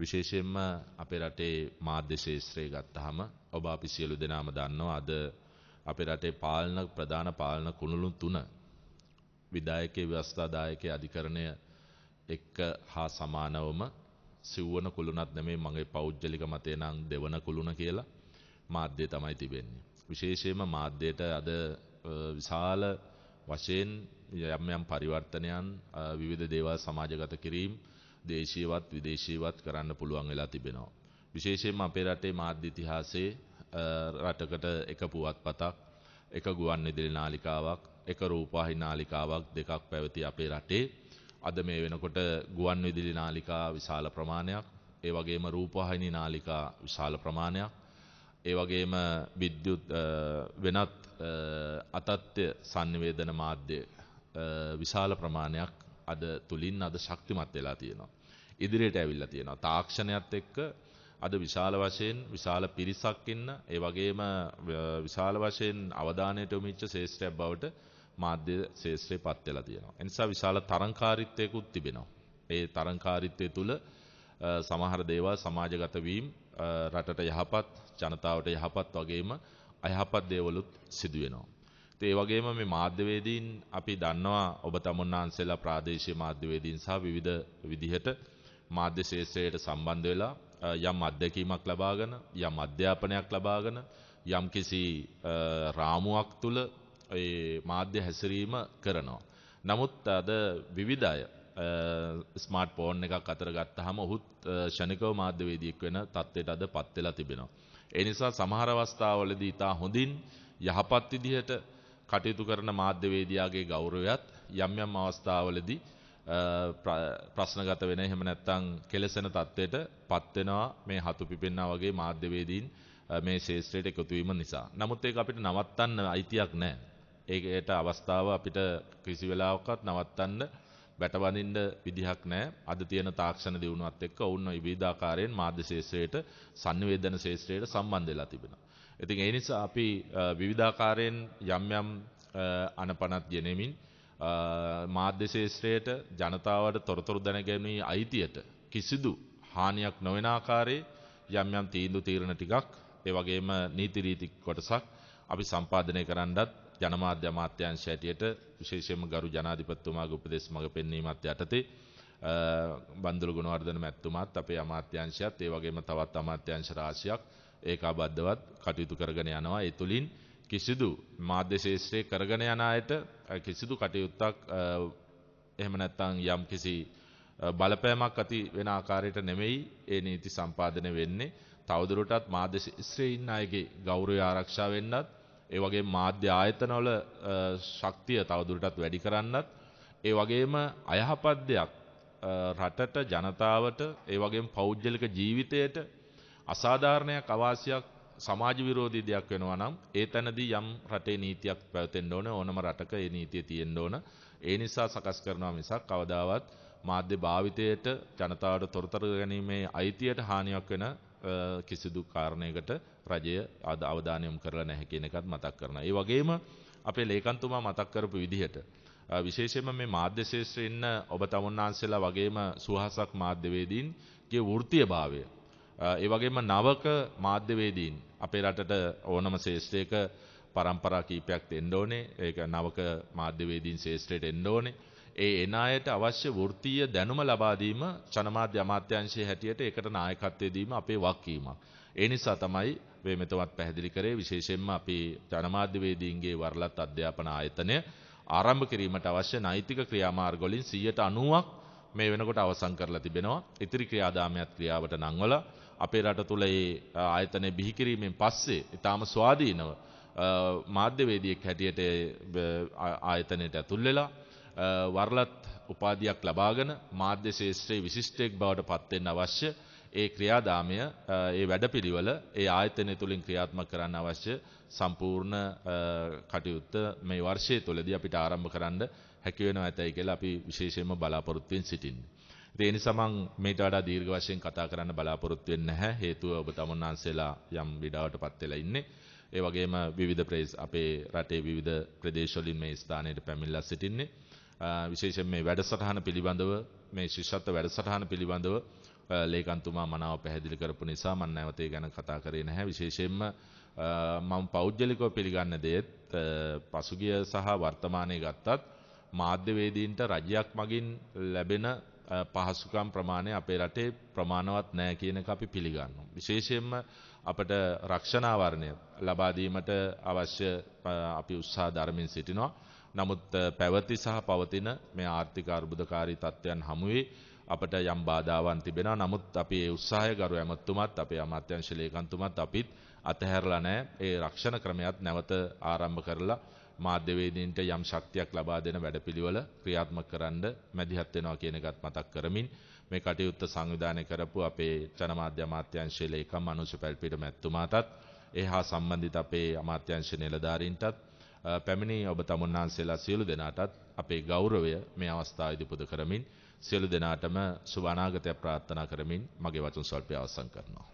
විශේෂයෙන්ම අපේ රටේ මාධ්‍ය ශේත්‍රය ගත්තාම ඔබ අපි සියලු දෙනාම දන්නවා අද අපේ රටේ පාලන ප්‍රධාන පාලන කුණුළු තුන විධායකයේ ව්‍යවස්ථාදායකයේ අධිකරණය එක්ක හා සමානවම සිව්වන කුළුණක් නෙමේ මගේ පෞද්ගලික මතය නම් දෙවන කුළුණ කියලා මාධ්‍ය තමයි තිබෙන්නේ. විශේෂයෙන්ම මාධ්‍යයට අද විශාල වශයෙන් යම් යම් පරිවර්තනයන් විවිධ දේවල් සමාජගත කිරීම දේශීයවත් විදේශීයවත් කරන්න පුළුවන් වෙලා තිබෙනවා. විශේෂයෙන්ම අපේ රටේ මාධ්‍ය ඉතිහාසයේ රටකට එක පුවත්පතක්, එක ගුවන් විදුලි නාලිකාවක්, එක රූපවාහිනී නාලිකාවක් දෙකක් පැවති අපේ රටේ. අද මේ වෙනකොට ගුවන් විදුලි නාලිකා විශාල ප්‍රමාණයක්, ඒ වගේම රූපවාහිනී නාලිකා විශාල ප්‍රමාණයක්, ඒ වගේම විද්‍යුත් වෙනත් අතත්්‍ය සංවේදන මාධ්‍ය විශාල ප්‍රමාණයක් අද තුලින් අද ශක්තිමත් වෙලා තියෙනවා. ඉදිරියට ඇවිල්ලා තියෙනවා. තාක්ෂණයත් එක්ක අද විශාල වශයෙන් විශාල පිරිසක් ඉන්න ඒ වගේම විශාල වශයෙන් අවධානයට යොමු වෙච්ච ශේෂ්ත්‍රයක් බවට මාධ්‍ය ශේෂ්ත්‍රේ පත් වෙලා තියෙනවා. ඒ නිසා විශාල තරංකාරීත්වයකුත් තිබෙනවා. ඒ තරංකාරීත්වය තුළ සමහර දේවල් සමාජගත වීම රටට යහපත් ජනතාවට යහපත් වගේම අයහපත් දේවලුත් සිදු වෙනවා. ඒ වගේම මේ මාධ්‍යවේදීන් අපි දන්නවා ඔබ තමුන්නාන්සේලා ප්‍රාදේශීය මාධ්‍යවේදීන් සහ විවිධ විදිහට මාධ්‍ය ශාස්ත්‍රයට සම්බන්ධ වෙලා යම් අත්දැකීමක් ලබාගෙන යම් අධ්‍යාපනයක් ලබාගෙන යම් කිසි රාමුවක් තුල ඒ මාධ්‍ය හැසිරීම කරනවා. නමුත් අද විවිධ අය ස්මාර්ට් ෆෝන් එකක් අතර ගත්තාම ඔහුත් ෂණිකව මාධ්‍යවේදියෙක් වෙන තත්ත්වයට අද පත් වෙලා තිබෙනවා. ඒ නිසා සමහර අවස්ථාවලදී ඊට හොඳින් යහපත් විදිහට කටයුතු කරන මාධ්‍යවේදියාගේ ගෞරවයත් යම් යම් අවස්ථාවලදී ප්‍රශ්නගත වෙන එහෙම නැත්නම් කෙලසෙන තත්ත්වයට පත් වෙනවා මේ හතු පිපෙන්නා වගේ මාධ්‍යවේදීන් මේ ශාස්ත්‍රයට එකතු වීම නිසා. නමුත් ඒක අපිට නවත්තන්න අයිතියක් නැහැ. ඒකට අවස්ථාව අපිට කිසි වෙලාවකත් නවත්තන්න බැටබඳින්න විදිහක් නැහැ. අද තියෙන තාක්ෂණ දියුණුවත් එක්ක ඔවුන් විවිධාකාරයෙන් මාධ්‍ය ශාස්ත්‍රයට, sannivedana ශාස්ත්‍රයට සම්බන්ධ වෙලා තිබෙනවා. ඉතින් ඒ නිසා අපි විවිධාකාරයෙන් යම් යම් අනපනත් ගෙනෙමින් මාධ්‍ය ශේත්‍රයට ජනතාවට තොරතුරු දැනගැනීමේ අයිතියට කිසිදු හානියක් නොවන ආකාරයේ යම් යම් තීන්දුව තීරණ ටිකක් ඒ වගේම නීති රීති කොටසක් අපි සම්පාදනය කරන්නත් ජනමාධ්‍ය අමාත්‍යාංශය ඇටියට විශේෂයෙන්ම ගරු ජනාධිපතිතුමාගේ උපදෙස් මඟ පෙන්වීමත් යටතේ බන්දුල ගුණවර්ධන මැතිතුමාත් අපේ අමාත්‍යාංශයත් ඒ වගේම තවත් අමාත්‍යාංශ රාශියක් ඒකාබද්ධවත් කටයුතු කරගෙන යනවා. ඒ තුලින් කිසිදු මාධ්‍ය ශාස්ත්‍රයේ කරගෙන යන අයට කිසිදු කටයුත්තක් එහෙම නැත්නම් යම් කිසි බලපෑමක් ඇති වෙන ආකාරයට නෙමෙයි ඒ නීති සම්පාදනය වෙන්නේ. තවදුරටත් මාධ්‍ය ශාස්ත්‍රයේ ඉන්න අයගේ ගෞරවය ආරක්ෂා වෙන්නත්, ඒ වගේම මාධ්‍ය ආයතනවල ශක්තිය තවදුරටත් වැඩි කරන්නත්, ඒ වගේම අයහපත් දෙයක් රටට ජනතාවට ඒ වගේම පෞද්ගලික ජීවිතයට අසාධාරණයක් අවාසියක් සමාජ විරෝධී දෙයක් වෙනවා නම් ඒ තැනදී යම් රටේ නීතියක් පැවතෙන්න ඕන ඕනම රටක ඒ නීතිය තියෙන්න ඕන ඒ නිසා සකස් කරනවා මිසක් කවදාවත් මාධ්‍ය භාවිතයට ජනතාවට තොරතුරු ගැනීමේ අයිතියට හානියක් වෙන කිසිදු කාරණයකට රජය අවධානය යොමු කරලා නැහැ කියන එකත් මතක් කරනවා. ඒ වගේම අපේ ලේකම්තුමා මතක් කරපු විදිහට විශේෂයෙන්ම මේ මාධ්‍ය ශාස්ත්‍රයේ ඉන්න ඔබ තමුන්නාන්සලා වගේම සුවහසක් මාධ්‍යවේදීන්ගේ වෘත්තීයභාවය ඒ වගේම නවක මාධ්‍යවේදීන් අපේ රටට ඕනම ශේෂ්ත්‍රයක પરම්පරා කීපයක් දෙන්න ඕනේ. ඒක නවක මාධ්‍යවේදීන් ශේෂ්ත්‍රයට එන්න ඕනේ. ඒ එන අයට අවශ්‍ය වෘත්තීය දැනුම ලබා දීම ජනමාධ්‍ය අමාත්‍යාංශයේ හැටියට ඒකට නායකත්වය දීම අපේ වගකීමක්. ඒ නිසා තමයි මේ මෙතවත් පැහැදිලි කරේ විශේෂයෙන්ම අපේ ජනමාධ්‍යවේදීන්ගේ වරලත් අධ්‍යාපන ආයතනය ආරම්භ කිරීමට අවශ්‍ය නෛතික ක්‍රියාමාර්ග වලින් 90%ක් මේ වෙනකොට අවසන් කරලා තිබෙනවා. ඉතිරි ක්‍රියාදාමයත් ක්‍රියාවට නංවලා අපේ රට තුළ ඒ ආයතනය බිහිකිරීමෙන් පස්සේ ඉතාම ස්වාධීනව මාධ්‍යවේදියෙක් හැටියට ආයතනයට ඇතුල් වෙලා වරලත් උපාධියක් ලබාගෙන මාධ්‍ය ශේෂත්‍රයේ විශිෂ්ටයෙක් බවට පත් වෙන්න අවශ්‍ය ඒ ක්‍රියාදාමය ඒ වැඩපිළිවෙල ඒ ආයතනය තුලින් ක්‍රියාත්මක කරන්න අවශ්‍ය සම්පූර්ණ කටයුත්ත මේ වර්ෂය තුලදී අපිට ආරම්භ කරන්න හැකි වෙනවා ඇතයි කියලා අපි විශේෂයෙන්ම බලාපොරොත්තු වෙමින් සිටින්නේ. ඒ නිසා මම මේට වඩා දීර්ඝ වශයෙන් කතා කරන්න බලාපොරොත්තු වෙන්නේ නැහැ. හේතුව ඔබ තමුන්නාන්සේලා යම් විඩාවටපත් වෙලා ඉන්නේ. ඒ වගේම විවිධ ප්‍රදේශ අපේ රටේ විවිධ ප්‍රදේශවලින් මේ ස්ථානයට පැමිණලා සිටින්නේ. විශේෂයෙන් මේ වැඩසටහන පිළිබඳව මේ ශිෂ්‍යත්ව වැඩසටහන පිළිබඳව ලේකන්තුමා මනාව පැහැදිලි කරපු නිසා මම නැවත ඒ ගැන කතා කරේ නැහැ විශේෂයෙන්ම මම පෞද්ගලිකව පිළිගන්න දෙයත් පසුගිය සහ වර්තමානයේ ගත්තත් මාධ්‍යවේදීන්ට රජයක් මගින් ලැබෙන පහසුකම් ප්‍රමාණය අපේ රටේ ප්‍රමාණවත් නෑ කියනක අපි පිළිගන්න. විශේෂයෙන්ම අපට රක්ෂණාවරණය ලබාදීමට අවශ්‍ය අපි උත්සා ධර්මින් සිටිනවා. නමුත් පැවති සහ පවතින මේ ආර්ථික අර්බුදකාරී තත්ත්වයන් හමුවේ අපට යම් බාධාවන් තිබෙනවා. නමුත් අපි ඒ උත්සාහය ගරු ඇමතුමත් අපේ අමාත්‍යංශ ලේකම්තුමත් අපිත් අතහැරලා නැහැ. ඒ රක්ෂණ ක්‍රමයක් නැවත ආරම්භ කරලා මාධ්‍යවේදීන්ට යම් ශක්තියක් ලබා දෙන වැඩපිළිවෙල ක්‍රියාත්මක කරන්න මැදිහත් වෙනවා කියන එකත් මතක් කරමින් මේ කටයුත්ත සංවිධානය කරපු අපේ ජනමාධ්‍ය අමාත්‍යාංශයේ ලේකම් අනුශ පැල්පීට මැතිතුමාටත් එහා සම්බන්ධිත අපේ අමාත්‍යංශ නිලධාරීන්ටත් පැමිණි ඔබ තමුන්නාන්සේලා සියලු දෙනාටත් අපේ ගෞරවය මේ අවස්ථාවේදී පුද කරමින් සියලු දෙනාටම සුබ අනාගතයක් ප්‍රාර්ථනා කරමින් මගේ වචන ස්වල්පය අවසන් කරනවා